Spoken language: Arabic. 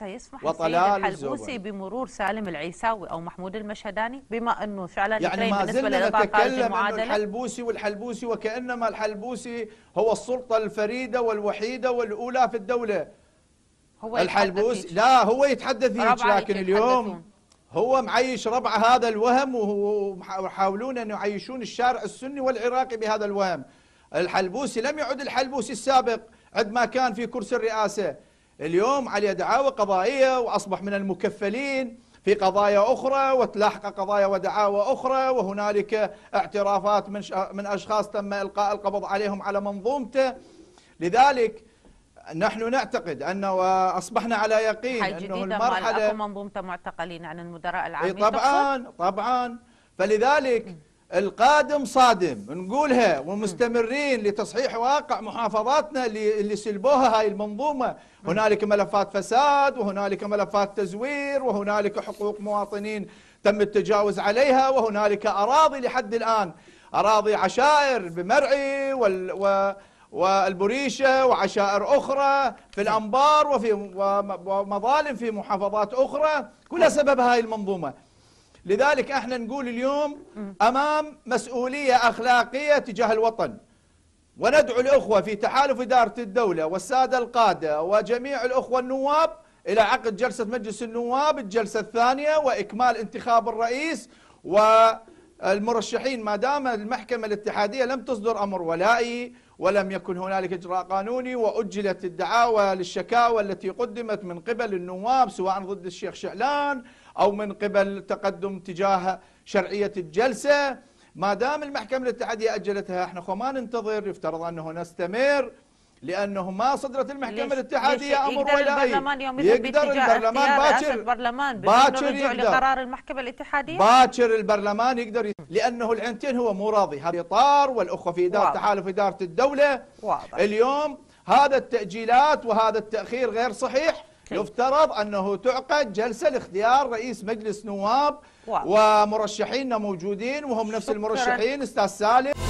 سيسمح وطلال الحلبوسي بمرور سالم العيساوي او محمود المشهداني بما انه فعلا يعني ما زلنا نتكلم عن الحلبوسي والحلبوسي وكانما الحلبوسي هو السلطه الفريده والوحيده والاولى في الدوله هو الحلبوسي لا هو يتحدث هيك لكن اليوم هو معيش ربع هذا الوهم ويحاولون ان يعيشون الشارع السني والعراقي بهذا الوهم الحلبوسي لم يعد الحلبوسي السابق عندما كان في كرسي الرئاسه اليوم عليه دعاوى قضائية وأصبح من المكفلين في قضايا أخرى وتلاحق قضايا ودعاوى أخرى وهنالك اعترافات من من أشخاص تم إلقاء القبض عليهم على منظومته لذلك نحن نعتقد أن أصبحنا على يقين أنه المرحلة منظومة معتقلين عن المدراء العامين إيه، طبعا طبعا فلذلك القادم صادم نقولها ومستمرين لتصحيح واقع محافظاتنا اللي, اللي سلبوها هاي المنظومة هنالك ملفات فساد وهنالك ملفات تزوير وهنالك حقوق مواطنين تم التجاوز عليها وهنالك أراضي لحد الآن أراضي عشائر بمرعي وال و والبريشة وعشائر أخرى في الأنبار وفي ومظالم في محافظات أخرى كلها سبب هاي المنظومة لذلك احنا نقول اليوم امام مسؤوليه اخلاقيه تجاه الوطن وندعو الاخوه في تحالف اداره الدوله والساده القاده وجميع الاخوه النواب الى عقد جلسه مجلس النواب الجلسه الثانيه واكمال انتخاب الرئيس و المرشحين ما دام المحكمة الاتحادية لم تصدر أمر ولائي ولم يكن هنالك إجراء قانوني وأجلت الدعاوى للشكاوى التي قدمت من قبل النواب سواء ضد الشيخ شعلان أو من قبل تقدم تجاه شرعية الجلسة ما دام المحكمة الاتحادية أجلتها احنا ما ننتظر يفترض أنه نستمر لانه ما صدرت المحكمه الاتحاديه امر ولا اي يقدر البرلمان باكر البرلمان باكر يقدر لقرار المحكمه الاتحاديه باكر البرلمان يقدر لانه العنتين هو مو راضي هذا اطار والاخوه في اداره تحالف اداره الدوله واضح. اليوم هذا التاجيلات وهذا التاخير غير صحيح يفترض انه تعقد جلسه لاختيار رئيس مجلس نواب واضح. ومرشحيننا موجودين وهم نفس المرشحين استاذ سالم